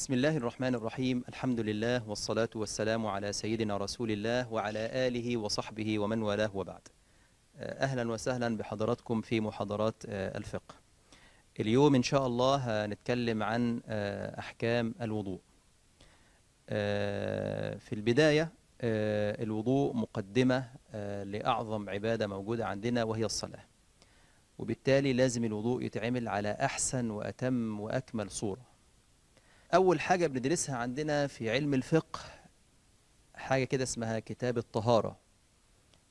بسم الله الرحمن الرحيم الحمد لله والصلاة والسلام على سيدنا رسول الله وعلى آله وصحبه ومن والاه وبعد آه، أهلا وسهلا بحضراتكم في محاضرات آه، الفقه اليوم إن شاء الله هنتكلم عن آه، أحكام الوضوء في البداية الوضوء مقدمة لأعظم عبادة موجودة عندنا وهي الصلاة وبالتالي لازم الوضوء يتعمل على أحسن وأتم وأكمل صورة أول حاجة بندرسها عندنا في علم الفقه حاجة كده اسمها كتاب الطهارة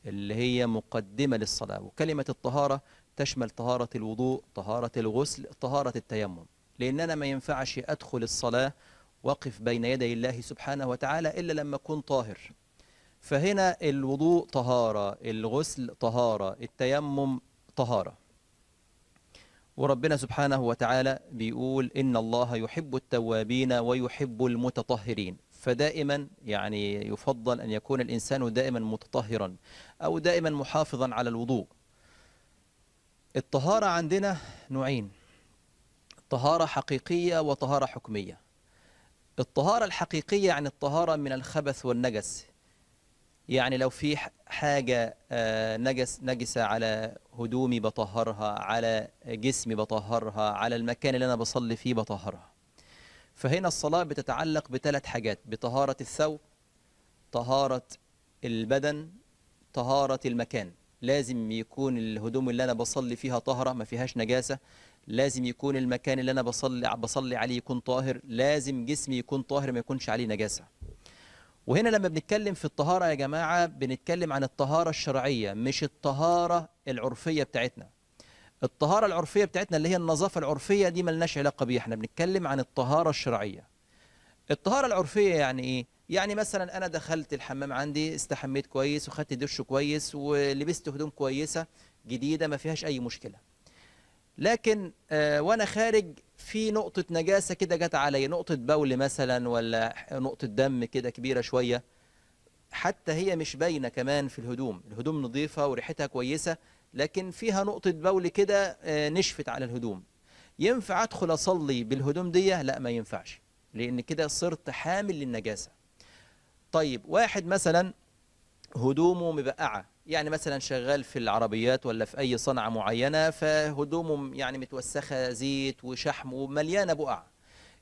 اللي هي مقدمة للصلاة وكلمة الطهارة تشمل طهارة الوضوء طهارة الغسل طهارة التيمم لأن أنا ما ينفعش أدخل الصلاة وقف بين يدي الله سبحانه وتعالى إلا لما أكون طاهر فهنا الوضوء طهارة الغسل طهارة التيمم طهارة وربنا سبحانه وتعالى بيقول إن الله يحب التوابين ويحب المتطهرين فدائما يعني يفضل أن يكون الإنسان دائما متطهرا أو دائما محافظا على الوضوء الطهارة عندنا نوعين طهارة حقيقية وطهارة حكمية الطهارة الحقيقية عن يعني الطهارة من الخبث والنجس يعني لو في حاجة آه، نجس نجسة على هدومي بطهرها على جسمي بطهرها على المكان اللي أنا بصلي فيه بطهرها فهنا الصلاة بتتعلق بثلاث حاجات بطهارة الثوب طهارة البدن طهارة المكان لازم يكون الهدوم اللي أنا بصلي فيها طهرة ما فيهاش نجاسة لازم يكون المكان اللي أنا بصلي, بصلي عليه يكون طاهر لازم جسمي يكون طاهر ما يكونش عليه نجاسة وهنا لما بنتكلم في الطهارة يا جماعة بنتكلم عن الطهارة الشرعية مش الطهارة العرفية بتاعتنا الطهارة العرفية بتاعتنا اللي هي النظافة العرفية دي ملناش علاقة بيها احنا بنتكلم عن الطهارة الشرعية الطهارة العرفية يعني ايه؟ يعني مثلا انا دخلت الحمام عندي استحميت كويس وخدت دش كويس ولبست هدوم كويسة جديدة ما فيهاش اي مشكلة لكن آه، وانا خارج في نقطة نجاسة كده جت علي نقطة بول مثلا ولا نقطة دم كده كبيرة شوية حتى هي مش باينة كمان في الهدوم الهدوم نظيفة وريحتها كويسة لكن فيها نقطة بول كده آه، نشفت على الهدوم ينفع أدخل أصلي بالهدوم دي لا ما ينفعش لأن كده صرت حامل للنجاسة طيب واحد مثلا هدومه مبقعة يعني مثلا شغال في العربيات ولا في اي صنعه معينه فهدومه يعني متوسخه زيت وشحم ومليانه بقع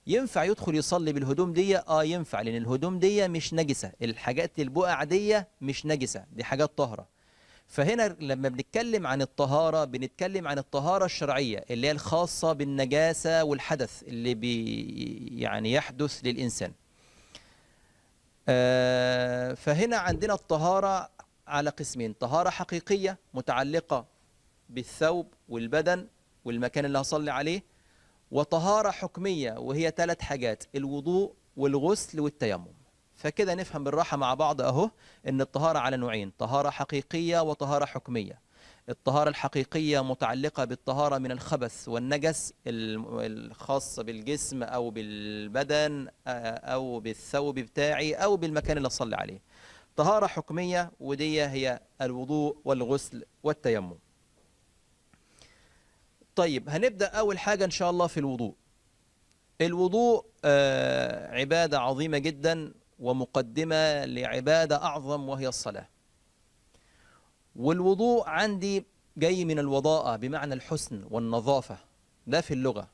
ينفع يدخل يصلي بالهدوم دي اه ينفع لان الهدوم دي مش نجسه الحاجات البقع دي مش نجسه دي حاجات طاهره فهنا لما بنتكلم عن الطهارة بنتكلم عن الطهارة الشرعية اللي هي الخاصة بالنجاسة والحدث اللي بي يعني يحدث للإنسان آه، فهنا عندنا الطهارة على قسمين طهارة حقيقية متعلقة بالثوب والبدن والمكان اللي هصلي عليه وطهارة حكمية وهي ثلاث حاجات الوضوء والغسل والتيمم فكده نفهم بالراحة مع بعض أهو أن الطهارة على نوعين طهارة حقيقية وطهارة حكمية الطهارة الحقيقية متعلقة بالطهارة من الخبث والنجس الخاص بالجسم أو بالبدن أو بالثوب بتاعي أو بالمكان اللي أصلي عليه طهارة حكمية ودي هي الوضوء والغسل والتيمم طيب هنبدأ أول حاجة إن شاء الله في الوضوء الوضوء آه، عبادة عظيمة جدا ومقدمة لعبادة أعظم وهي الصلاة والوضوء عندي جاي من الوضاءة بمعنى الحسن والنظافة ده في اللغة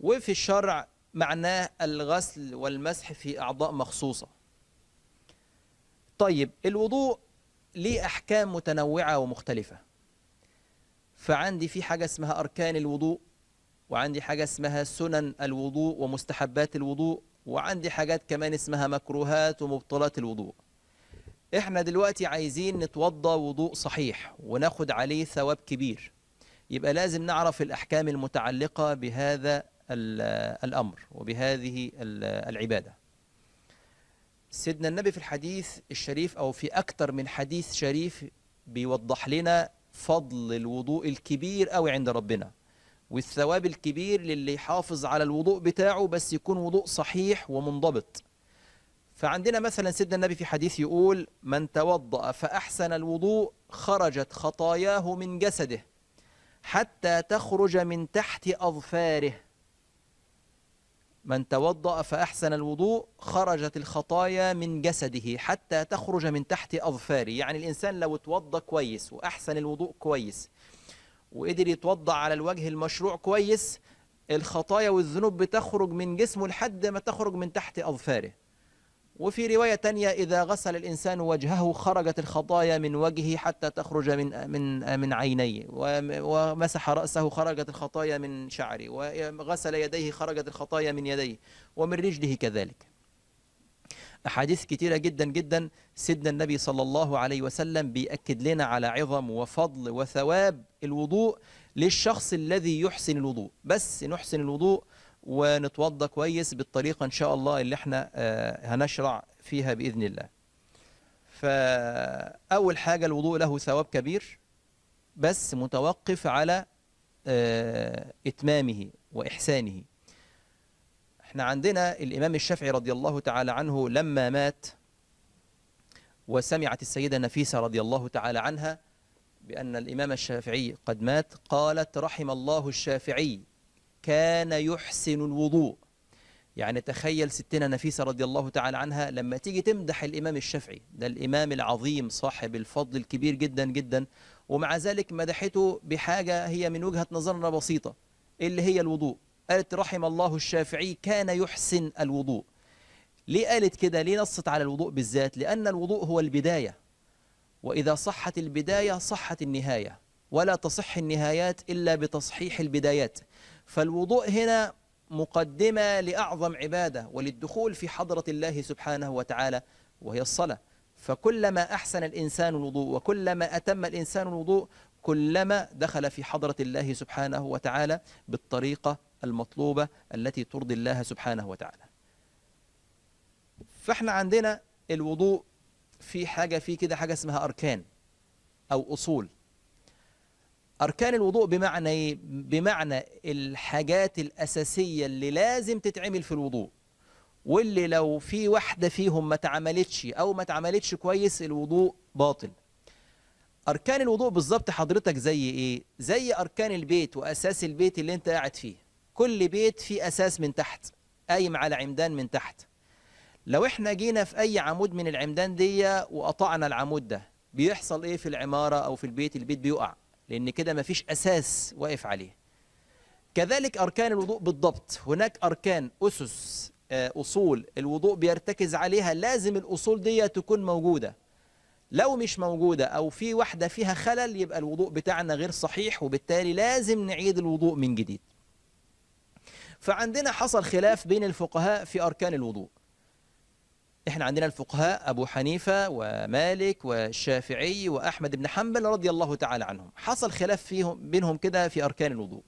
وفي الشرع معناه الغسل والمسح في أعضاء مخصوصة طيب الوضوء ليه أحكام متنوعة ومختلفة فعندي في حاجة اسمها أركان الوضوء وعندي حاجة اسمها سنن الوضوء ومستحبات الوضوء وعندي حاجات كمان اسمها مكروهات ومبطلات الوضوء احنا دلوقتي عايزين نتوضى وضوء صحيح وناخد عليه ثواب كبير يبقى لازم نعرف الأحكام المتعلقة بهذا الأمر وبهذه العبادة سيدنا النبي في الحديث الشريف أو في أكثر من حديث شريف بيوضح لنا فضل الوضوء الكبير قوي عند ربنا والثواب الكبير للي يحافظ على الوضوء بتاعه بس يكون وضوء صحيح ومنضبط فعندنا مثلا سيدنا النبي في حديث يقول من توضأ فأحسن الوضوء خرجت خطاياه من جسده حتى تخرج من تحت أظفاره من توضأ فأحسن الوضوء خرجت الخطايا من جسده حتى تخرج من تحت أظفاره يعني الإنسان لو توضأ كويس وأحسن الوضوء كويس وقدر يتوضأ على الوجه المشروع كويس الخطايا والذنوب بتخرج من جسمه لحد ما تخرج من تحت أظفاره وفي رواية تانية إذا غسل الإنسان وجهه خرجت الخطايا من وجهه حتى تخرج من من من عينيه ومسح رأسه خرجت الخطايا من شعره وغسل يديه خرجت الخطايا من يديه ومن رجله كذلك أحاديث كثيرة جدا جدا سيدنا النبي صلى الله عليه وسلم بيأكد لنا على عظم وفضل وثواب الوضوء للشخص الذي يحسن الوضوء بس نحسن الوضوء ونتوضى كويس بالطريقة إن شاء الله اللي احنا آه، هنشرع فيها بإذن الله فأول حاجة الوضوء له ثواب كبير بس متوقف على آه، إتمامه وإحسانه احنا عندنا الإمام الشافعي رضي الله تعالى عنه لما مات وسمعت السيدة نفيسة رضي الله تعالى عنها بأن الإمام الشافعي قد مات قالت رحم الله الشافعي كان يحسن الوضوء يعني تخيل ستنا نفيسة رضي الله تعالى عنها لما تيجي تمدح الإمام الشافعي ده الإمام العظيم صاحب الفضل الكبير جدا جدا ومع ذلك مدحته بحاجة هي من وجهة نظرنا بسيطة اللي هي الوضوء قالت رحم الله الشافعي كان يحسن الوضوء ليه قالت كده ليه نصت على الوضوء بالذات لأن الوضوء هو البداية وإذا صحت البداية صحت النهاية ولا تصح النهايات إلا بتصحيح البدايات فالوضوء هنا مقدمة لأعظم عبادة وللدخول في حضرة الله سبحانه وتعالى وهي الصلاة فكلما أحسن الإنسان الوضوء وكلما أتم الإنسان الوضوء كلما دخل في حضرة الله سبحانه وتعالى بالطريقة المطلوبة التي ترضي الله سبحانه وتعالى فاحنا عندنا الوضوء في حاجة في كده حاجة اسمها أركان أو أصول أركان الوضوء بمعنى إيه؟ بمعنى الحاجات الأساسية اللي لازم تتعمل في الوضوء واللي لو في واحدة فيهم ما اتعملتش أو ما اتعملتش كويس الوضوء باطل أركان الوضوء بالظبط حضرتك زي إيه؟ زي أركان البيت وأساس البيت اللي أنت قاعد فيه كل بيت فيه أساس من تحت قايم على عمدان من تحت لو احنا جينا في أي عمود من العمدان دي وقطعنا العمود ده بيحصل إيه في العمارة أو في البيت البيت بيقع لأن كده مفيش أساس واقف عليه كذلك أركان الوضوء بالضبط هناك أركان أسس آه، أصول الوضوء بيرتكز عليها لازم الأصول دي تكون موجودة لو مش موجودة أو في واحدة فيها خلل يبقى الوضوء بتاعنا غير صحيح وبالتالي لازم نعيد الوضوء من جديد فعندنا حصل خلاف بين الفقهاء في أركان الوضوء احنا عندنا الفقهاء أبو حنيفة ومالك والشافعي وأحمد بن حنبل رضي الله تعالى عنهم حصل خلاف فيهم بينهم كده في أركان الوضوء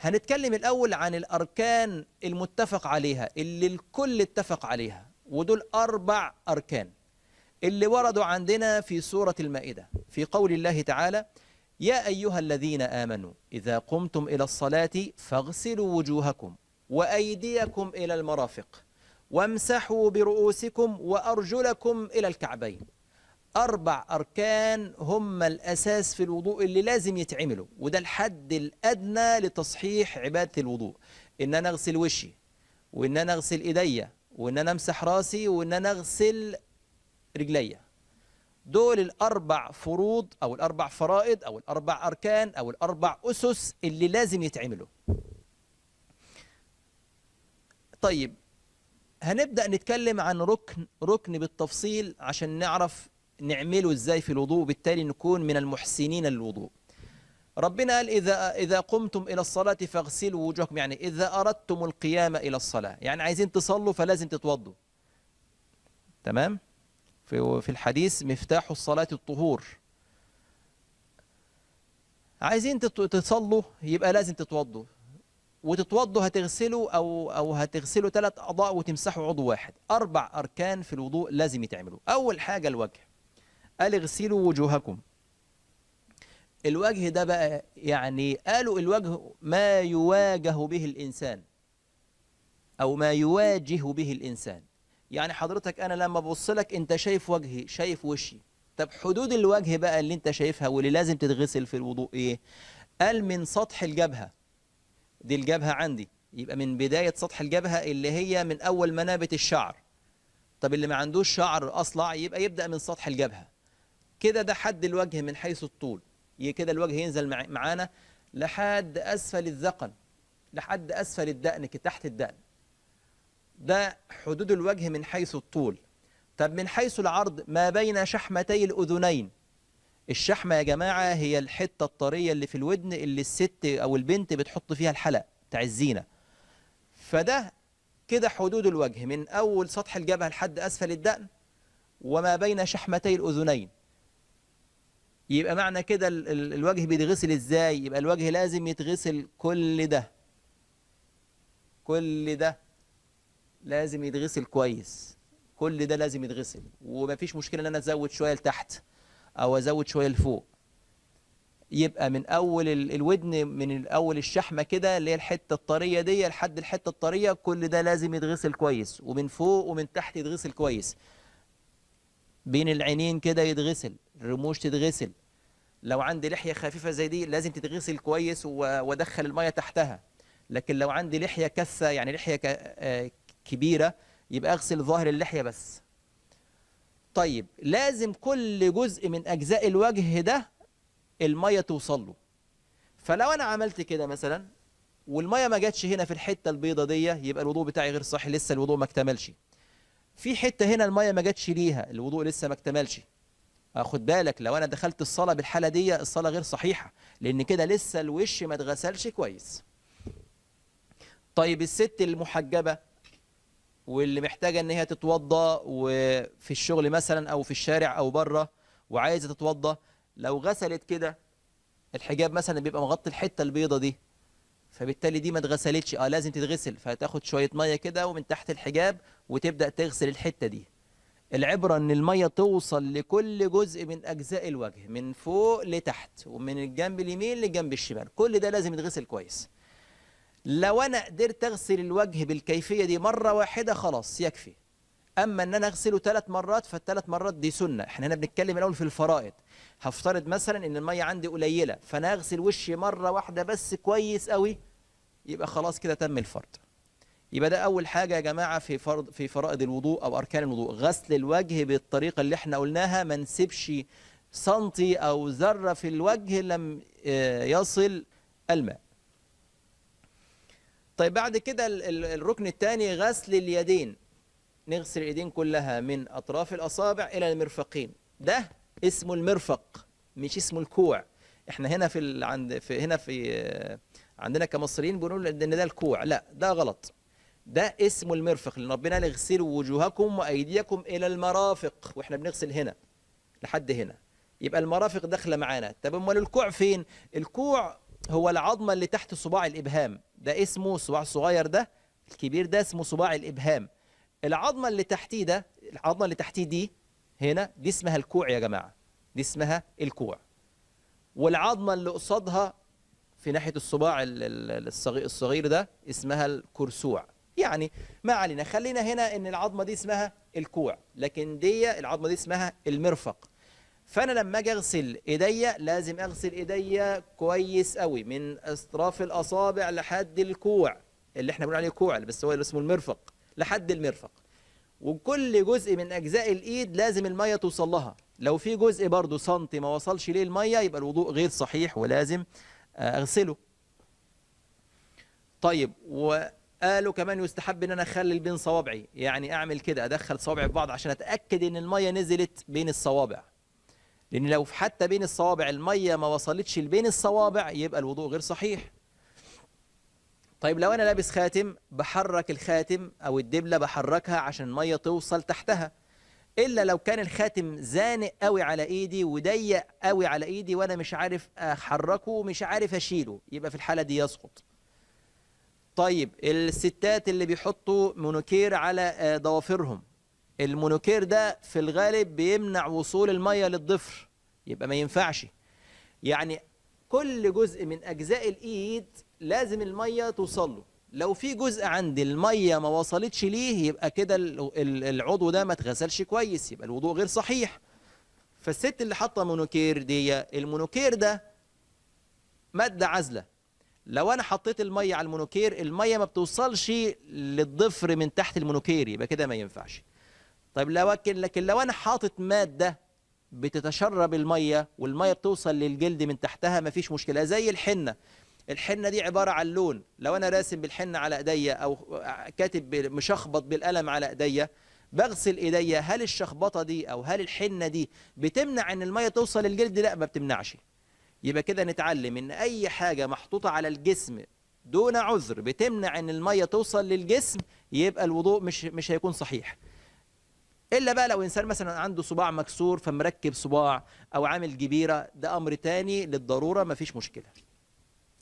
هنتكلم الأول عن الأركان المتفق عليها اللي الكل اتفق عليها ودول أربع أركان اللي وردوا عندنا في سورة المائدة في قول الله تعالى يا أيها الذين آمنوا إذا قمتم إلى الصلاة فاغسلوا وجوهكم وأيديكم إلى المرافق وامسحوا برؤوسكم وأرجلكم إلى الكعبين أربع أركان هم الأساس في الوضوء اللي لازم يتعملوا وده الحد الأدنى لتصحيح عبادة الوضوء إن أنا أغسل وشي وإن أنا أغسل إيديا وإن أنا أمسح راسي وإن أنا أغسل رجليا دول الأربع فروض أو الأربع فرائض أو الأربع أركان أو الأربع أسس اللي لازم يتعملوا طيب هنبدأ نتكلم عن ركن ركن بالتفصيل عشان نعرف نعمله ازاي في الوضوء وبالتالي نكون من المحسنين للوضوء ربنا قال إذا, إذا قمتم إلى الصلاة فاغسلوا وجوهكم يعني إذا أردتم القيام إلى الصلاة يعني عايزين تصلوا فلازم تتوضوا تمام في, في الحديث مفتاح الصلاة الطهور عايزين تصلوا يبقى لازم تتوضوا وتتوضوا هتغسلوا او او هتغسلوا ثلاث اعضاء وتمسحوا عضو واحد اربع اركان في الوضوء لازم يتعملوا اول حاجه الوجه قال اغسلوا وجوهكم الوجه ده بقى يعني قالوا الوجه ما يواجه به الانسان او ما يواجه به الانسان يعني حضرتك انا لما ببص لك انت شايف وجهي شايف وشي طب حدود الوجه بقى اللي انت شايفها واللي لازم تتغسل في الوضوء ايه قال من سطح الجبهه دي الجبهة عندي يبقى من بداية سطح الجبهة اللي هي من أول منابت الشعر طب اللي ما عندوش شعر أصلع يبقى يبدأ من سطح الجبهة كده ده حد الوجه من حيث الطول كده الوجه ينزل معانا لحد أسفل الذقن لحد أسفل الدقن تحت الدقن ده حدود الوجه من حيث الطول طب من حيث العرض ما بين شحمتي الأذنين الشحمه يا جماعه هي الحته الطريه اللي في الودن اللي الست او البنت بتحط فيها الحلق بتاع الزينه فده كده حدود الوجه من اول سطح الجبهه لحد اسفل الدقن وما بين شحمتي الاذنين يبقى معنى كده الوجه بيتغسل ازاي يبقى الوجه لازم يتغسل كل ده كل ده لازم يتغسل كويس كل ده لازم يتغسل ومفيش مشكله ان انا ازود شويه لتحت او ازود شويه لفوق يبقى من اول الودن من اول الشحمه كده اللي هي الحته الطريه دي لحد الحته الطريه كل ده لازم يتغسل كويس ومن فوق ومن تحت يتغسل كويس بين العينين كده يتغسل الرموش تتغسل لو عندي لحيه خفيفه زي دي لازم تتغسل كويس وادخل الميه تحتها لكن لو عندي لحيه كثه يعني لحيه آه، كبيره يبقى اغسل ظاهر اللحيه بس طيب لازم كل جزء من أجزاء الوجه ده المية توصل له فلو أنا عملت كده مثلا والمية ما جاتش هنا في الحتة البيضة دي يبقى الوضوء بتاعي غير صحي لسه الوضوء ما اكتملش في حتة هنا المية ما جاتش ليها الوضوء لسه ما اكتملش خد بالك لو أنا دخلت الصلاة بالحالة دي الصلاة غير صحيحة لأن كده لسه الوش ما اتغسلش كويس طيب الست المحجبة واللي محتاجه ان هي تتوضا وفي الشغل مثلا او في الشارع او بره وعايزه تتوضا لو غسلت كده الحجاب مثلا بيبقى مغطي الحته البيضه دي فبالتالي دي ما اتغسلتش اه لازم تتغسل فتاخد شويه ميه كده ومن تحت الحجاب وتبدا تغسل الحته دي العبره ان الميه توصل لكل جزء من اجزاء الوجه من فوق لتحت ومن الجنب اليمين للجنب الشمال كل ده لازم يتغسل كويس لو انا قدرت اغسل الوجه بالكيفيه دي مره واحده خلاص يكفي اما ان انا اغسله ثلاث مرات فالثلاث مرات دي سنه احنا هنا بنتكلم الاول في الفرائض هفترض مثلا ان الميه عندي قليله فانا اغسل وشي مره واحده بس كويس قوي يبقى خلاص كده تم الفرض يبقى ده اول حاجه يا جماعه في فرض في فرائض الوضوء او اركان الوضوء غسل الوجه بالطريقه اللي احنا قلناها ما نسيبش سنتي او ذره في الوجه لم آه، يصل الماء طيب بعد كده الركن الثاني غسل اليدين نغسل اليدين كلها من اطراف الاصابع الى المرفقين ده اسمه المرفق مش اسمه الكوع احنا هنا في عند في هنا في آه، عندنا كمصريين بنقول ان ده الكوع لا ده غلط ده اسمه المرفق لان ربنا قال اغسلوا وجوهكم وايديكم الى المرافق واحنا بنغسل هنا لحد هنا يبقى المرافق داخله معانا طب امال الكوع فين الكوع هو العظمة اللي تحت صباع الإبهام ده اسمه الصباع الصغير ده الكبير ده اسمه صباع الإبهام العظمة اللي تحتيه ده العظمة اللي تحتيه دي هنا دي اسمها الكوع يا جماعة دي اسمها الكوع والعظمة اللي قصادها في ناحية الصباع الصغير, الصغير ده اسمها الكرسوع يعني ما علينا خلينا هنا ان العظمة دي اسمها الكوع لكن دي العظمة دي اسمها المرفق فانا لما اجي اغسل ايديا لازم اغسل ايديا كويس قوي من اطراف الاصابع لحد الكوع اللي احنا بنقول عليه كوع بس هو اسمه المرفق لحد المرفق وكل جزء من اجزاء الايد لازم الميه توصل لها لو في جزء برضه سنتي ما وصلش ليه الميه يبقى الوضوء غير صحيح ولازم آه، اغسله طيب وقالوا كمان يستحب ان انا اخلل بين صوابعي يعني اعمل كده ادخل صوابعي في بعض عشان اتاكد ان الميه نزلت بين الصوابع لان لو حتى بين الصوابع الميه ما وصلتش لبين الصوابع يبقى الوضوء غير صحيح طيب لو انا لابس خاتم بحرك الخاتم او الدبله بحركها عشان الميه توصل تحتها الا لو كان الخاتم زانق قوي على ايدي وضيق قوي على ايدي وانا مش عارف احركه ومش عارف اشيله يبقى في الحاله دي يسقط طيب الستات اللي بيحطوا مونوكير على آه، ضوافرهم المونوكير ده في الغالب بيمنع وصول الميه للضفر يبقى ما ينفعش يعني كل جزء من اجزاء الايد لازم الميه توصل له لو في جزء عندي الميه ما وصلتش ليه يبقى كده العضو ده ما اتغسلش كويس يبقى الوضوء غير صحيح فالست اللي حاطه مونوكير دي المونوكير ده ماده عازله لو انا حطيت الميه على المونوكير الميه ما بتوصلش للضفر من تحت المونوكير يبقى كده ما ينفعش طيب لكن لكن لو انا حاطط ماده بتتشرب الميه والميه بتوصل للجلد من تحتها مفيش مشكله زي الحنه الحنه دي عباره عن لون لو انا راسم بالحنه على ايديا او كاتب مشخبط بالقلم على ايديا بغسل ايديا هل الشخبطه دي او هل الحنه دي بتمنع ان الميه توصل للجلد لا ما بتمنعش يبقى كده نتعلم ان اي حاجه محطوطه على الجسم دون عذر بتمنع ان الميه توصل للجسم يبقى الوضوء مش مش هيكون صحيح الا بقى لو انسان مثلا عنده صباع مكسور فمركب صباع او عامل جبيره ده امر تاني للضروره مفيش مشكله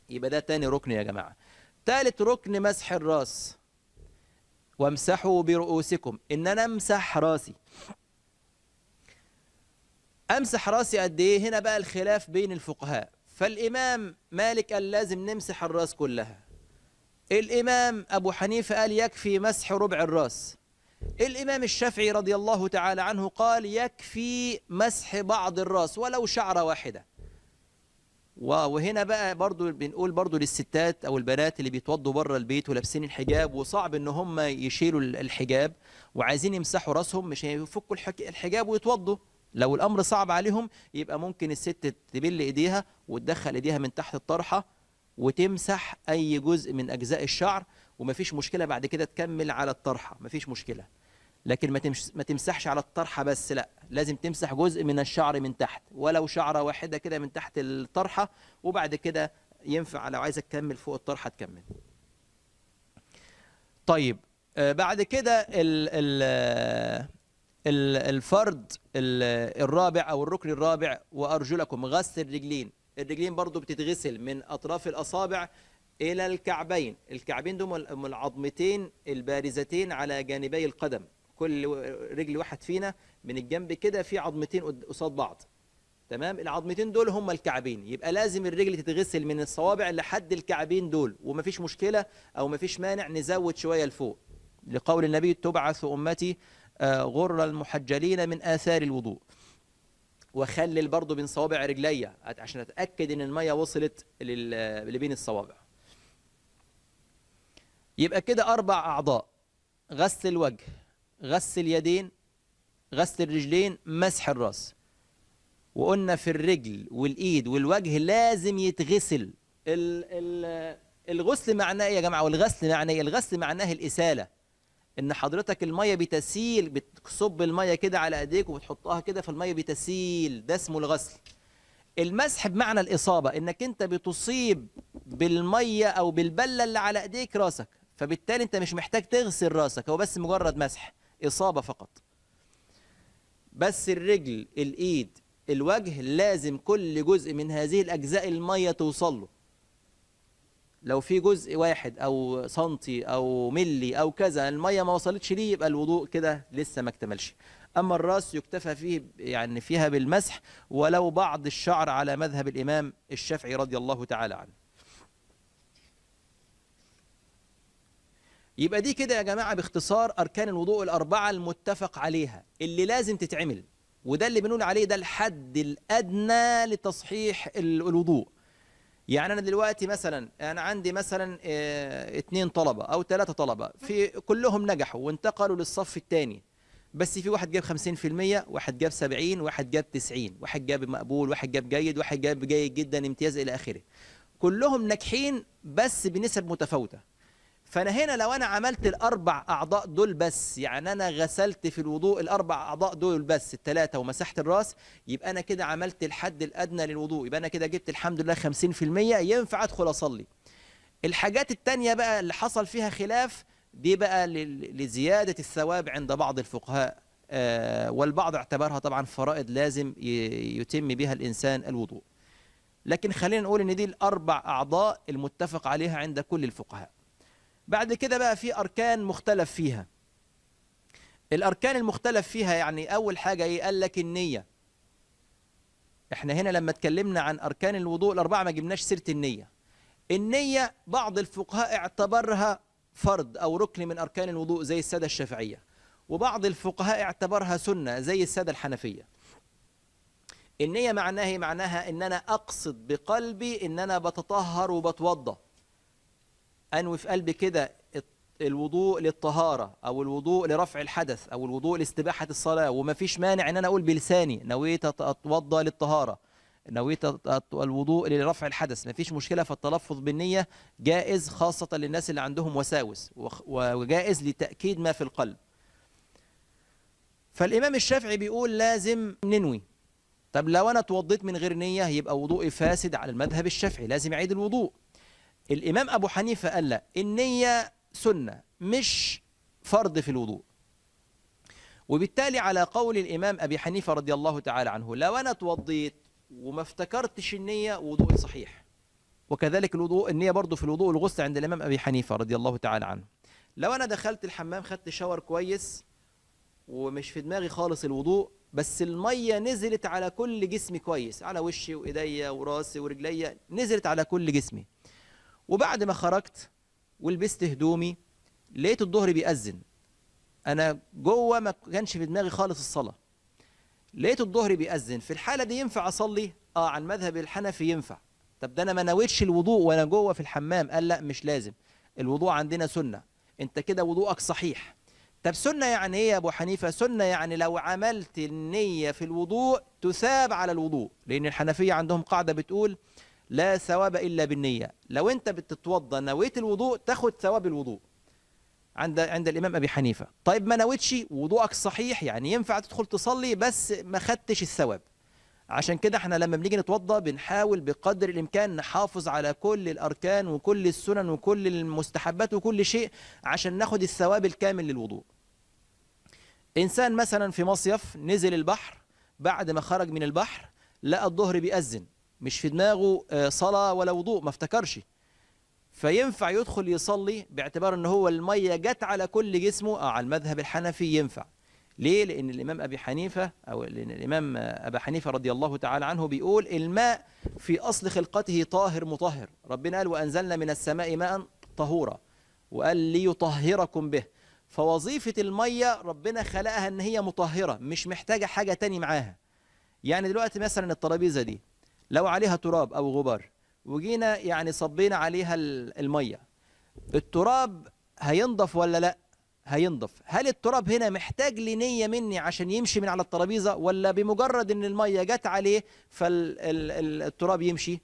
يبقى ده تاني ركن يا جماعه تالت ركن مسح الراس وامسحوا برؤوسكم ان انا امسح راسي امسح راسي قد ايه هنا بقى الخلاف بين الفقهاء فالامام مالك قال لازم نمسح الراس كلها الامام ابو حنيفه قال يكفي مسح ربع الراس الإمام الشافعي رضي الله تعالى عنه قال يكفي مسح بعض الرأس ولو شعرة واحدة وهنا بقى برضو بنقول برضو للستات أو البنات اللي بيتوضوا بره البيت ولابسين الحجاب وصعب إن هم يشيلوا الحجاب وعايزين يمسحوا رأسهم مش هيفكوا الحجاب ويتوضوا لو الأمر صعب عليهم يبقى ممكن الست تبل إيديها وتدخل إيديها من تحت الطرحة وتمسح أي جزء من أجزاء الشعر ومفيش مشكله بعد كده تكمل على الطرحه مفيش مشكله لكن ما, ما تمسحش على الطرحه بس لا لازم تمسح جزء من الشعر من تحت ولو شعره واحده كده من تحت الطرحه وبعد كده ينفع لو عايزك تكمل فوق الطرحه تكمل طيب آه، بعد كده ال ال الفرد الرابع او الركن الرابع وارجلكم غسل الرجلين الرجلين برضو بتتغسل من اطراف الاصابع إلى الكعبين الكعبين دول العظمتين البارزتين على جانبي القدم كل رجل واحد فينا من الجنب كده في عظمتين قصاد بعض تمام العظمتين دول هم الكعبين يبقى لازم الرجل تتغسل من الصوابع لحد الكعبين دول ومفيش مشكلة أو مفيش مانع نزود شوية لفوق لقول النبي تبعث أمتي آه، غر المحجلين من آثار الوضوء وخلل برضه بين صوابع رجليا عشان اتاكد ان الميه وصلت لبين الصوابع يبقى كده أربع أعضاء غسل الوجه غسل اليدين غسل الرجلين مسح الراس وقلنا في الرجل والإيد والوجه لازم يتغسل ال ال الغسل معناه ايه يا جماعه والغسل معناه ايه الغسل معناه الاساله ان حضرتك الميه بتسيل بتصب الميه كده على ايديك وبتحطها كده فالميه بتسيل ده اسمه الغسل المسح بمعنى الاصابه انك انت بتصيب بالميه او بالبله اللي على ايديك راسك فبالتالي انت مش محتاج تغسل راسك هو بس مجرد مسح اصابه فقط بس الرجل الايد الوجه لازم كل جزء من هذه الاجزاء الميه توصل له لو في جزء واحد او سنتي او ملي او كذا الميه ما وصلتش ليه يبقى الوضوء كده لسه ما اكتملش اما الراس يكتفى فيه يعني فيها بالمسح ولو بعض الشعر على مذهب الامام الشافعي رضي الله تعالى عنه يبقى دي كده يا جماعة باختصار أركان الوضوء الأربعة المتفق عليها اللي لازم تتعمل وده اللي بنقول عليه ده الحد الأدنى لتصحيح الوضوء يعني أنا دلوقتي مثلا أنا عندي مثلا اثنين آه، طلبة أو ثلاثة طلبة في كلهم نجحوا وانتقلوا للصف الثاني بس في واحد جاب 50% واحد جاب 70 واحد جاب 90 واحد جاب مقبول واحد جاب جيد واحد جاب جيد جدا امتياز إلى آخره كلهم ناجحين بس بنسب متفاوتة فانا هنا لو انا عملت الاربع اعضاء دول بس يعني انا غسلت في الوضوء الاربع اعضاء دول بس الثلاثه ومسحت الراس يبقى انا كده عملت الحد الادنى للوضوء يبقى انا كده جبت الحمد لله 50% ينفع ادخل اصلي الحاجات التانية بقى اللي حصل فيها خلاف دي بقى لزياده الثواب عند بعض الفقهاء آه، والبعض اعتبرها طبعا فرائض لازم يتم بها الانسان الوضوء لكن خلينا نقول ان دي الاربع اعضاء المتفق عليها عند كل الفقهاء بعد كده بقى في أركان مختلف فيها الأركان المختلف فيها يعني أول حاجة إيه قال لك النية إحنا هنا لما اتكلمنا عن أركان الوضوء الأربعة ما جبناش سيرة النية النية بعض الفقهاء اعتبرها فرض أو ركن من أركان الوضوء زي السادة الشافعية وبعض الفقهاء اعتبرها سنة زي السادة الحنفية النية معناها إيه؟ معناها إن أنا أقصد بقلبي إن أنا بتطهر وبتوضأ أنوي في قلبي كده الوضوء للطهارة أو الوضوء لرفع الحدث أو الوضوء لاستباحة الصلاة ومفيش مانع إن أنا أقول بلساني نويت أتوضأ للطهارة نويت الوضوء لرفع الحدث مفيش مشكلة فالتلفظ بالنية جائز خاصة للناس اللي عندهم وساوس وجائز لتأكيد ما في القلب فالإمام الشافعي بيقول لازم ننوي طب لو أنا توضيت من غير نية يبقى وضوئي فاسد على المذهب الشافعي لازم أعيد الوضوء الإمام أبو حنيفة قال لا النية سنة مش فرض في الوضوء وبالتالي على قول الإمام أبي حنيفة رضي الله تعالى عنه لو أنا توضيت وما افتكرتش النية وضوء صحيح وكذلك الوضوء النية برضه في الوضوء الغسل عند الإمام أبي حنيفة رضي الله تعالى عنه لو أنا دخلت الحمام خدت شاور كويس ومش في دماغي خالص الوضوء بس المية نزلت على كل جسمي كويس على وشي وإيديا وراسي ورجليا نزلت على كل جسمي وبعد ما خرجت ولبست هدومي لقيت الظهر بيأذن انا جوه ما كانش في دماغي خالص الصلاه لقيت الظهر بيأذن في الحاله دي ينفع اصلي اه عن مذهب الحنفي ينفع طب ده انا ما نويتش الوضوء وانا جوه في الحمام قال لا مش لازم الوضوء عندنا سنه انت كده وضوءك صحيح طب سنه يعني ايه يا ابو حنيفه سنه يعني لو عملت النيه في الوضوء تثاب على الوضوء لان الحنفيه عندهم قاعده بتقول لا ثواب الا بالنيه لو انت بتتوضا نويت الوضوء تاخد ثواب الوضوء عند عند الامام ابي حنيفه طيب ما نويتش وضوءك صحيح يعني ينفع تدخل تصلي بس ما خدتش الثواب عشان كده احنا لما بنيجي نتوضا بنحاول بقدر الامكان نحافظ على كل الاركان وكل السنن وكل المستحبات وكل شيء عشان ناخد الثواب الكامل للوضوء انسان مثلا في مصيف نزل البحر بعد ما خرج من البحر لقى الظهر بيأذن مش في دماغه آه، صلاة ولا وضوء ما افتكرش فينفع يدخل يصلي باعتبار ان هو الميه جت على كل جسمه آه، على المذهب الحنفي ينفع ليه لان الامام ابي حنيفه او لان الامام ابا حنيفه رضي الله تعالى عنه بيقول الماء في اصل خلقته طاهر مطهر ربنا قال وانزلنا من السماء ماء طهورا وقال ليطهركم به فوظيفه الميه ربنا خلقها ان هي مطهره مش محتاجه حاجه تاني معاها يعني دلوقتي مثلا الترابيزه دي لو عليها تراب او غبار وجينا يعني صبينا عليها الميه التراب هينضف ولا لا هينضف هل التراب هنا محتاج لنيه مني عشان يمشي من على الترابيزه ولا بمجرد ان الميه جت عليه فالتراب يمشي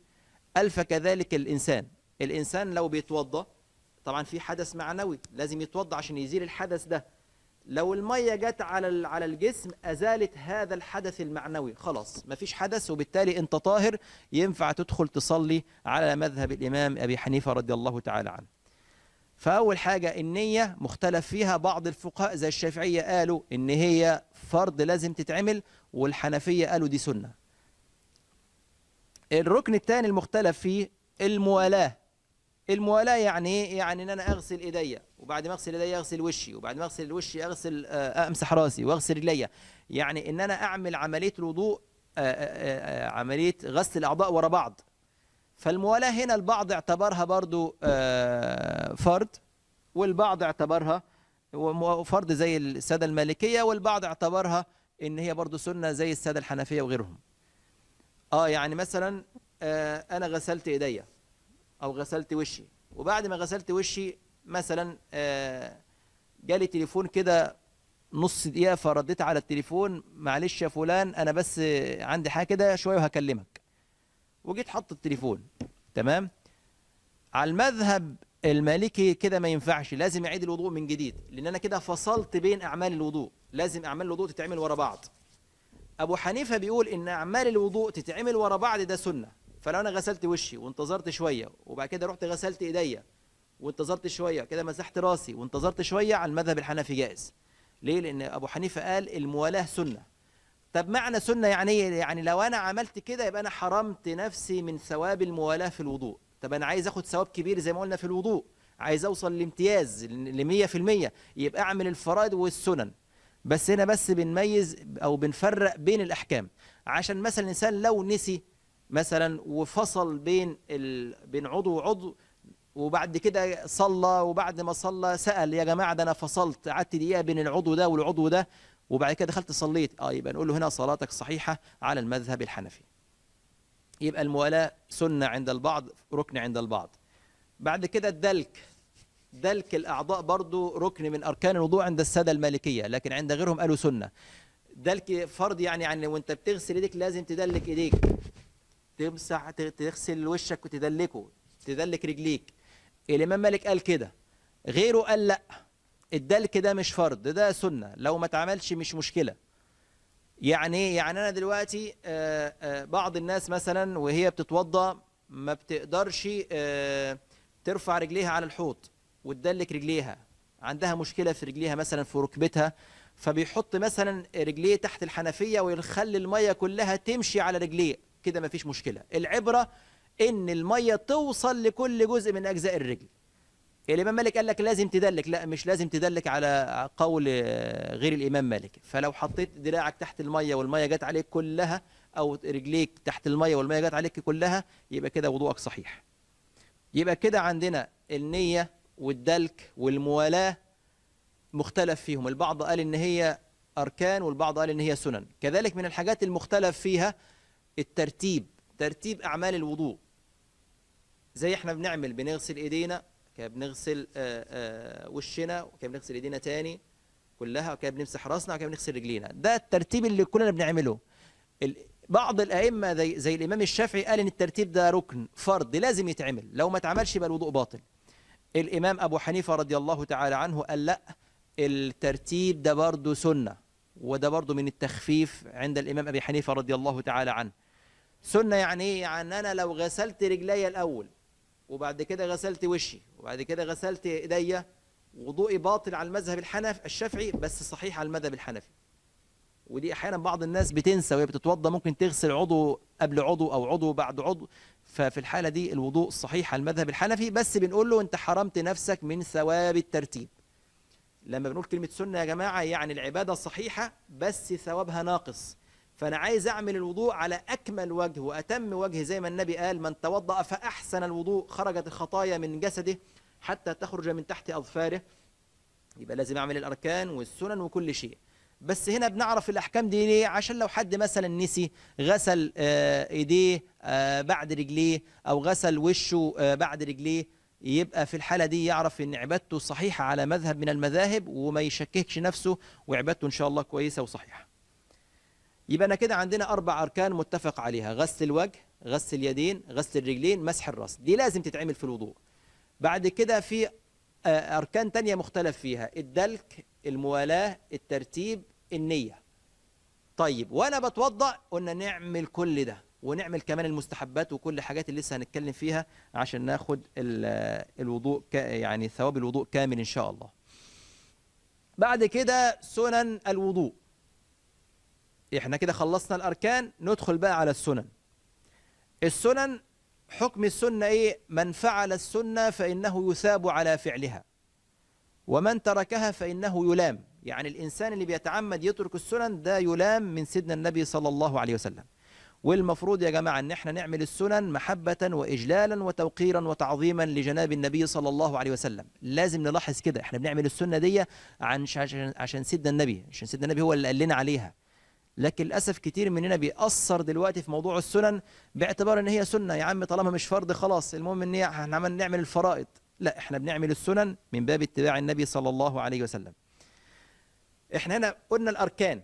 قال فكذلك الانسان الانسان لو بيتوضا طبعا في حدث معنوي لازم يتوضا عشان يزيل الحدث ده لو الميه جت على على الجسم ازالت هذا الحدث المعنوي خلاص مفيش حدث وبالتالي انت طاهر ينفع تدخل تصلي على مذهب الامام ابي حنيفه رضي الله تعالى عنه فاول حاجه النيه مختلف فيها بعض الفقهاء زي الشافعيه قالوا ان هي فرض لازم تتعمل والحنفيه قالوا دي سنه الركن الثاني المختلف فيه الموالاه الموالاه يعني ايه يعني ان انا اغسل ايديا وبعد ما اغسل ايديا اغسل وشي وبعد ما اغسل وشي اغسل آه، آه، امسح راسي واغسل رجليا يعني ان انا اعمل عمليه الوضوء آه، عمليه غسل الاعضاء ورا بعض فالموالاه هنا البعض اعتبرها برضو فرض والبعض اعتبرها فرد زي الساده المالكيه والبعض اعتبرها ان هي برضو سنه زي الساده الحنفيه وغيرهم اه يعني مثلا انا غسلت ايديا او غسلت وشي وبعد ما غسلت وشي مثلا آه، جالي تليفون كده نص دقيقه فرديت على التليفون معلش يا فلان انا بس عندي حاجه كده شويه وهكلمك وجيت حط التليفون تمام على المذهب المالكي كده ما ينفعش لازم اعيد الوضوء من جديد لان انا كده فصلت بين اعمال الوضوء لازم اعمال الوضوء تتعمل ورا بعض ابو حنيفه بيقول ان اعمال الوضوء تتعمل ورا بعض ده سنه فلو انا غسلت وشي وانتظرت شويه وبعد كده رحت غسلت ايديا وانتظرت شويه كده مسحت راسي وانتظرت شويه على المذهب الحنفي جائز ليه لان ابو حنيفه قال الموالاه سنه طب معنى سنه يعني ايه يعني لو انا عملت كده يبقى انا حرمت نفسي من ثواب الموالاه في الوضوء طب انا عايز اخد ثواب كبير زي ما قلنا في الوضوء عايز اوصل لامتياز ل 100% يبقى اعمل الفرائض والسنن بس هنا بس بنميز او بنفرق بين الاحكام عشان مثلا الانسان لو نسي مثلا وفصل بين ال... بين عضو وعضو وبعد كده صلى وبعد ما صلى سأل يا جماعة ده أنا فصلت قعدت دقيقة بين العضو ده والعضو ده وبعد كده دخلت صليت اه يبقى نقول له هنا صلاتك صحيحة على المذهب الحنفي يبقى الموالاة سنة عند البعض ركن عند البعض بعد كده الدلك دلك الأعضاء برضو ركن من أركان الوضوء عند السادة المالكية لكن عند غيرهم قالوا سنة دلك فرض يعني عن وانت بتغسل ايديك لازم تدلك ايديك تمسح تغسل وشك وتدلكه تدلك رجليك الامام مالك قال كده غيره قال لا الدلك ده مش فرض ده سنه لو ما اتعملش مش مشكله يعني ايه يعني انا دلوقتي آه، آه، بعض الناس مثلا وهي بتتوضا ما بتقدرش آه، ترفع رجليها على الحوض وتدلك رجليها عندها مشكله في رجليها مثلا في ركبتها فبيحط مثلا رجليه تحت الحنفيه ويخلي الميه كلها تمشي على رجليه كده مفيش مشكله العبره ان الميه توصل لكل جزء من اجزاء الرجل الامام مالك قال لك لازم تدلك لا مش لازم تدلك على قول غير الامام مالك فلو حطيت دراعك تحت الميه والميه جت عليك كلها او رجليك تحت الميه والميه جت عليك كلها يبقى كده وضوءك صحيح يبقى كده عندنا النيه والدلك والموالاه مختلف فيهم البعض قال ان هي اركان والبعض قال ان هي سنن كذلك من الحاجات المختلف فيها الترتيب ترتيب أعمال الوضوء زي احنا بنعمل بنغسل ايدينا كده بنغسل آه، آه، وشنا وكده بنغسل ايدينا تاني كلها وكده بنمسح راسنا وكده بنغسل رجلينا ده الترتيب اللي كلنا بنعمله بعض الائمه زي, زي الامام الشافعي قال ان الترتيب ده ركن فرض لازم يتعمل لو ما اتعملش يبقى الوضوء باطل الامام ابو حنيفه رضي الله تعالى عنه قال لا الترتيب ده برضه سنه وده برضه من التخفيف عند الامام ابي حنيفه رضي الله تعالى عنه سنة يعني إيه؟ يعني أنا لو غسلت رجلي الأول وبعد كده غسلت وشي وبعد كده غسلت إيديا وضوئي باطل على المذهب الحنف الشافعي بس صحيح على المذهب الحنفي ودي احيانا بعض الناس بتنسى وهي بتتوضى ممكن تغسل عضو قبل عضو او عضو بعد عضو ففي الحاله دي الوضوء صحيح على المذهب الحنفي بس بنقول له انت حرمت نفسك من ثواب الترتيب لما بنقول كلمه سنه يا جماعه يعني العباده صحيحه بس ثوابها ناقص فأنا عايز أعمل الوضوء على أكمل وجه وأتم وجه زي ما النبي قال من توضأ فأحسن الوضوء خرجت الخطايا من جسده حتى تخرج من تحت أظفاره يبقى لازم أعمل الأركان والسنن وكل شيء بس هنا بنعرف الأحكام دي ليه عشان لو حد مثلا نسي غسل آه، إيديه آه، بعد رجليه أو غسل وشه آه، بعد رجليه يبقى في الحالة دي يعرف أن عبادته صحيحة على مذهب من المذاهب وما يشككش نفسه وعبادته إن شاء الله كويسة وصحيحة يبقى انا كده عندنا اربع اركان متفق عليها غسل الوجه غسل اليدين غسل الرجلين مسح الراس دي لازم تتعمل في الوضوء بعد كده في آه، اركان تانية مختلف فيها الدلك الموالاه الترتيب النيه طيب وانا بتوضا قلنا نعمل كل ده ونعمل كمان المستحبات وكل الحاجات اللي لسه هنتكلم فيها عشان ناخد آه، الوضوء يعني ثواب الوضوء كامل ان شاء الله بعد كده سنن الوضوء احنا كده خلصنا الاركان ندخل بقى على السنن السنن حكم السنه ايه من فعل السنه فانه يثاب على فعلها ومن تركها فانه يلام يعني الانسان اللي بيتعمد يترك السنن ده يلام من سيدنا النبي صلى الله عليه وسلم والمفروض يا جماعه ان احنا نعمل السنن محبه واجلالا وتوقيرا وتعظيما لجناب النبي صلى الله عليه وسلم لازم نلاحظ كده احنا بنعمل السنه دي عشان عشان سيدنا النبي عشان سيدنا النبي هو اللي قال لنا عليها لكن للاسف كتير مننا بيأثر دلوقتي في موضوع السنن باعتبار ان هي سنه يا عم طالما مش فرض خلاص المهم ان احنا نعمل الفرائض لا احنا بنعمل السنن من باب اتباع النبي صلى الله عليه وسلم احنا هنا قلنا الاركان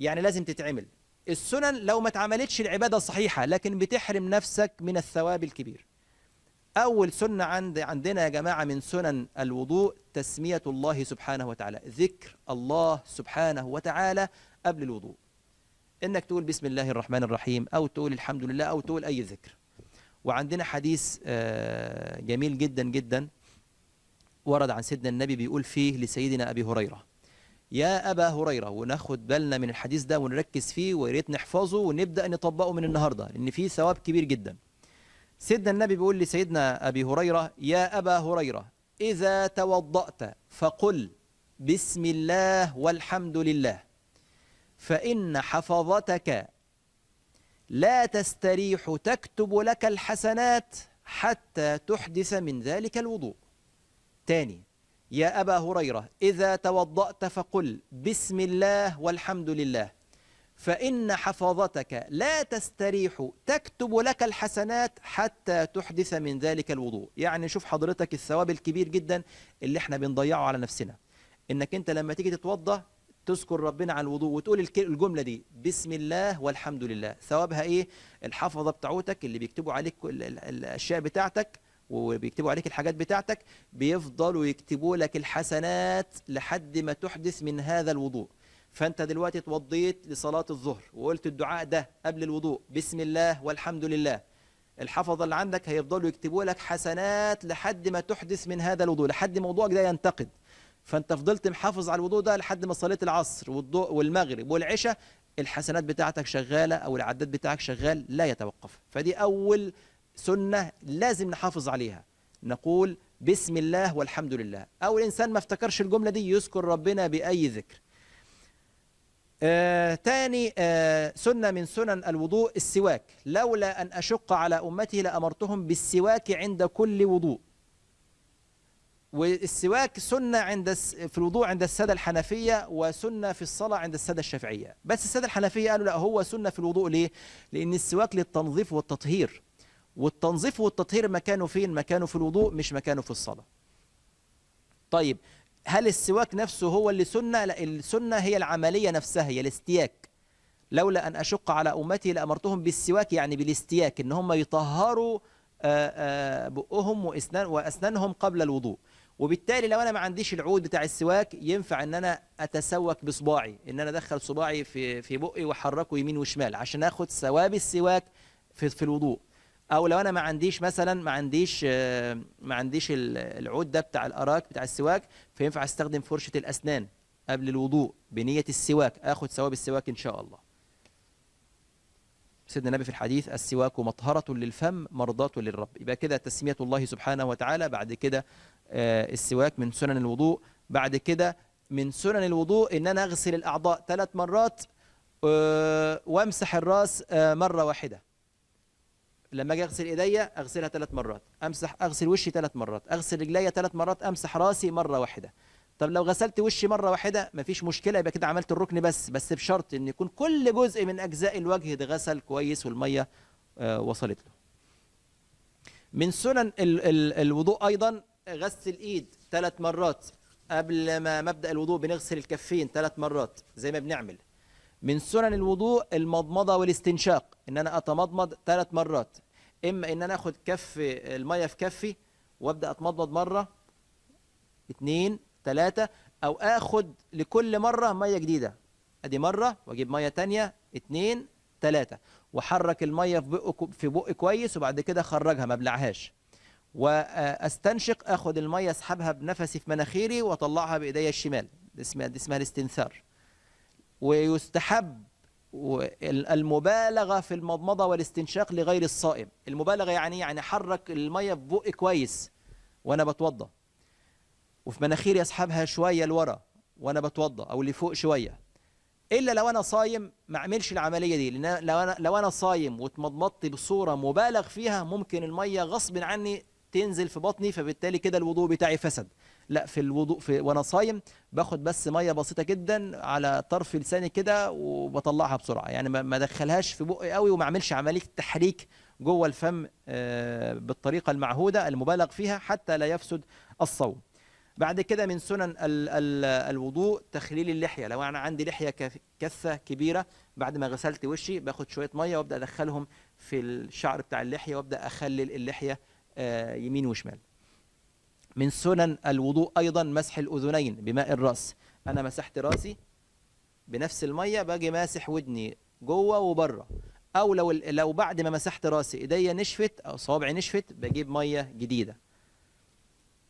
يعني لازم تتعمل السنن لو ما اتعملتش العباده صحيحه لكن بتحرم نفسك من الثواب الكبير اول سنه عند عندنا يا جماعه من سنن الوضوء تسميه الله سبحانه وتعالى ذكر الله سبحانه وتعالى قبل الوضوء انك تقول بسم الله الرحمن الرحيم او تقول الحمد لله او تقول اي ذكر وعندنا حديث آه، جميل جدا جدا ورد عن سيدنا النبي بيقول فيه لسيدنا ابي هريره يا ابا هريره وناخد بالنا من الحديث ده ونركز فيه ويا ريت نحفظه ونبدا نطبقه من النهارده لان فيه ثواب كبير جدا سيدنا النبي بيقول لسيدنا ابي هريره يا ابا هريره اذا توضات فقل بسم الله والحمد لله فإن حفظتك لا تستريح تكتب لك الحسنات حتى تحدث من ذلك الوضوء تاني يا أبا هريرة إذا توضأت فقل بسم الله والحمد لله فإن حفظتك لا تستريح تكتب لك الحسنات حتى تحدث من ذلك الوضوء يعني شوف حضرتك الثواب الكبير جدا اللي احنا بنضيعه على نفسنا انك انت لما تيجي تتوضأ تذكر ربنا على الوضوء وتقول الجملة دي بسم الله والحمد لله ثوابها ايه الحفظة بتاعتك اللي بيكتبوا عليك الاشياء بتاعتك وبيكتبوا عليك الحاجات بتاعتك بيفضلوا يكتبوا لك الحسنات لحد ما تحدث من هذا الوضوء فانت دلوقتي اتوضيت لصلاة الظهر وقلت الدعاء ده قبل الوضوء بسم الله والحمد لله الحفظة اللي عندك هيفضلوا يكتبوا لك حسنات لحد ما تحدث من هذا الوضوء لحد موضوعك ده ينتقد فانت فضلت محافظ على الوضوء ده لحد ما صليت العصر والضوء والمغرب والعشاء الحسنات بتاعتك شغاله او العداد بتاعك شغال لا يتوقف فدي اول سنه لازم نحافظ عليها نقول بسم الله والحمد لله او الانسان ما افتكرش الجمله دي يذكر ربنا باي ذكر آه تاني آه سنة من سنن الوضوء السواك لولا أن أشق على أمتي لأمرتهم بالسواك عند كل وضوء والسواك سنة عند في الوضوء عند السادة الحنفية وسنة في الصلاة عند السادة الشافعية بس السادة الحنفية قالوا لا هو سنة في الوضوء ليه؟ لأن السواك للتنظيف والتطهير والتنظيف والتطهير مكانه فين؟ مكانه في الوضوء مش مكانه في الصلاة طيب هل السواك نفسه هو اللي سنة؟ لا السنة هي العملية نفسها هي الاستياك لولا أن أشق على أمتي لأمرتهم بالسواك يعني بالاستياك إن هم يطهروا بقهم وأسنان وأسنانهم قبل الوضوء وبالتالي لو انا ما عنديش العود بتاع السواك ينفع ان انا اتسوك بصباعي ان انا ادخل صباعي في في بقي واحركه يمين وشمال عشان اخد ثواب السواك في في الوضوء او لو انا ما عنديش مثلا ما عنديش ما عنديش العود ده بتاع الاراك بتاع السواك فينفع استخدم فرشه الاسنان قبل الوضوء بنيه السواك اخد ثواب السواك ان شاء الله سيدنا النبي في الحديث السواك مطهرة للفم مرضاة للرب يبقى كده تسمية الله سبحانه وتعالى بعد كده آه، السواك من سنن الوضوء بعد كده من سنن الوضوء ان انا اغسل الاعضاء ثلاث مرات آه، وامسح الراس آه، مره واحده لما اجي اغسل ايديا اغسلها ثلاث مرات امسح اغسل وشي ثلاث مرات اغسل رجليا ثلاث مرات امسح راسي مره واحده طب لو غسلت وشي مره واحده مفيش مشكله يبقى كده عملت الركن بس بس بشرط ان يكون كل جزء من اجزاء الوجه ده غسل كويس والميه وصلت له من سنن الوضوء ايضا غسل الايد ثلاث مرات قبل ما مبدا الوضوء بنغسل الكفين ثلاث مرات زي ما بنعمل من سنن الوضوء المضمضه والاستنشاق ان انا اتمضمض ثلاث مرات اما ان انا اخد كف الميه في كفي وابدا اتمضمض مره اثنين ثلاثه او اخد لكل مره ميه جديده ادي مره واجيب ميه ثانيه اثنين ثلاثه وحرك الميه في في بق كويس وبعد كده خرجها ما بلعهاش واستنشق اخد الميه اسحبها بنفسي في مناخيري واطلعها بايدي الشمال دي اسمها دي اسمها الاستنثار ويستحب المبالغه في المضمضه والاستنشاق لغير الصائم المبالغه يعني يعني حرك الميه في بقي كويس وانا بتوضى وفي مناخيري اسحبها شويه لورا وانا بتوضى او اللي فوق شويه الا لو انا صايم ما اعملش العمليه دي لان لو انا لو انا صايم واتمضمضت بصوره مبالغ فيها ممكن الميه غصب عني تنزل في بطني فبالتالي كده الوضوء بتاعي فسد لا في الوضوء في وانا صايم باخد بس ميه بسيطه جدا على طرف لساني كده وبطلعها بسرعه يعني ما ادخلهاش في بقي قوي وما اعملش عمليه تحريك جوه الفم آه، بالطريقه المعهوده المبالغ فيها حتى لا يفسد الصوم بعد كده من سنن الوضوء تخليل اللحيه لو انا عندي لحيه كثه كبيره بعد ما غسلت وشي باخد شويه ميه وابدا ادخلهم في الشعر بتاع اللحيه وابدا اخلل اللحيه آه، يمين وشمال من سنن الوضوء ايضا مسح الاذنين بماء الراس انا مسحت راسي بنفس الميه باجي ماسح ودني جوه وبره او لو لو بعد ما مسحت راسي ايديا نشفت او صوابعي نشفت بجيب ميه جديده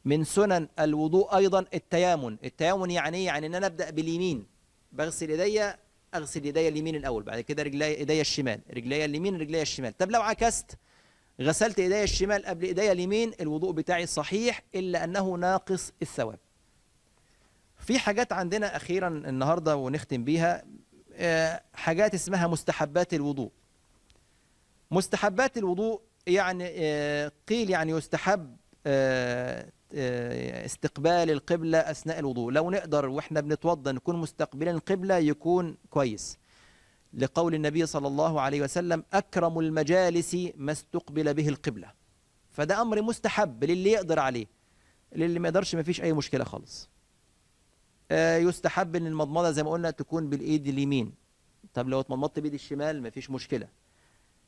من سنن الوضوء ايضا التيامن التيامن يعني ايه يعني ان انا ابدا باليمين بغسل ايديا اغسل ايديا اليمين الاول بعد كده رجلي ايديا الشمال رجلي اليمين رجلي الشمال طب لو عكست غسلت ايديا الشمال قبل ايديا اليمين الوضوء بتاعي صحيح الا انه ناقص الثواب في حاجات عندنا اخيرا النهارده ونختم بيها آه، حاجات اسمها مستحبات الوضوء مستحبات الوضوء يعني آه، قيل يعني يستحب آه، استقبال القبلة أثناء الوضوء لو نقدر وإحنا بنتوضى نكون مستقبلين القبلة يكون كويس لقول النبي صلى الله عليه وسلم أكرم المجالس ما استقبل به القبلة فده أمر مستحب للي يقدر عليه للي ما يقدرش ما فيش أي مشكلة خالص آه، يستحب ان المضمضه زي ما قلنا تكون بالايد اليمين طب لو اتمضمضت بايد الشمال ما فيش مشكله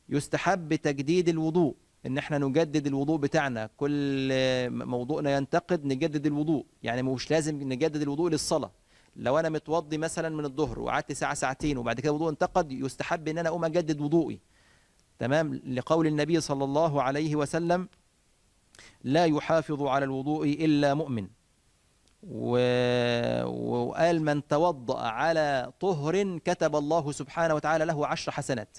يستحب تجديد الوضوء ان احنا نجدد الوضوء بتاعنا كل موضوعنا ينتقد نجدد الوضوء يعني مش لازم نجدد الوضوء للصلاه لو انا متوضي مثلا من الظهر وقعدت ساعه ساعتين وبعد كده وضوء انتقد يستحب ان انا اقوم اجدد وضوئي تمام لقول النبي صلى الله عليه وسلم لا يحافظ على الوضوء الا مؤمن و... وقال من توضأ على طهر كتب الله سبحانه وتعالى له عشر حسنات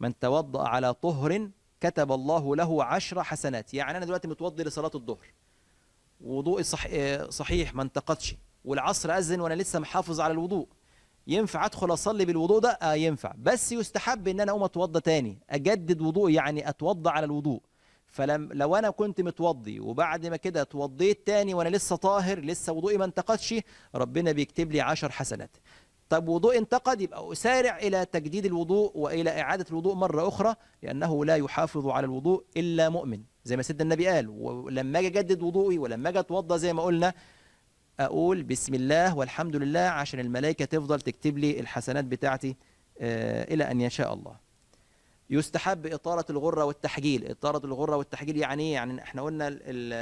من توضأ على طهر كتب الله له عشر حسنات يعني أنا دلوقتي متوضي لصلاة الظهر وضوء صح... صحيح ما انتقدش والعصر اذن وانا لسه محافظ على الوضوء ينفع ادخل اصلي بالوضوء ده اه ينفع بس يستحب ان انا اقوم اتوضى تاني اجدد وضوء يعني اتوضى على الوضوء فلم لو انا كنت متوضي وبعد ما كده اتوضيت تاني وانا لسه طاهر لسه وضوئي ما انتقدش ربنا بيكتب لي عشر حسنات طب وضوء انتقد يبقى اسارع الى تجديد الوضوء والى اعاده الوضوء مره اخرى لانه لا يحافظ على الوضوء الا مؤمن زي ما سيدنا النبي قال ولما اجي اجدد وضوئي ولما اجي اتوضى زي ما قلنا اقول بسم الله والحمد لله عشان الملائكه تفضل تكتب لي الحسنات بتاعتي آه، الى ان يشاء الله يستحب اطاله الغره والتحجيل اطاله الغره والتحجيل يعني ايه يعني احنا قلنا الـ الـ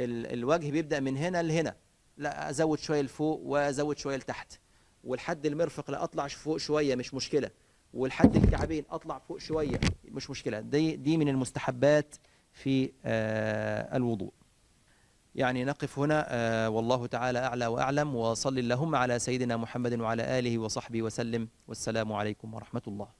الـ الوجه بيبدا من هنا لهنا لا ازود شويه لفوق وازود شويه لتحت ولحد المرفق لا اطلع فوق شويه مش مشكله ولحد الكعبين اطلع فوق شويه مش مشكله دي دي من المستحبات في آه، الوضوء يعني نقف هنا آه، والله تعالى أعلى وأعلم وصل اللهم على سيدنا محمد وعلى آله وصحبه وسلم والسلام عليكم ورحمة الله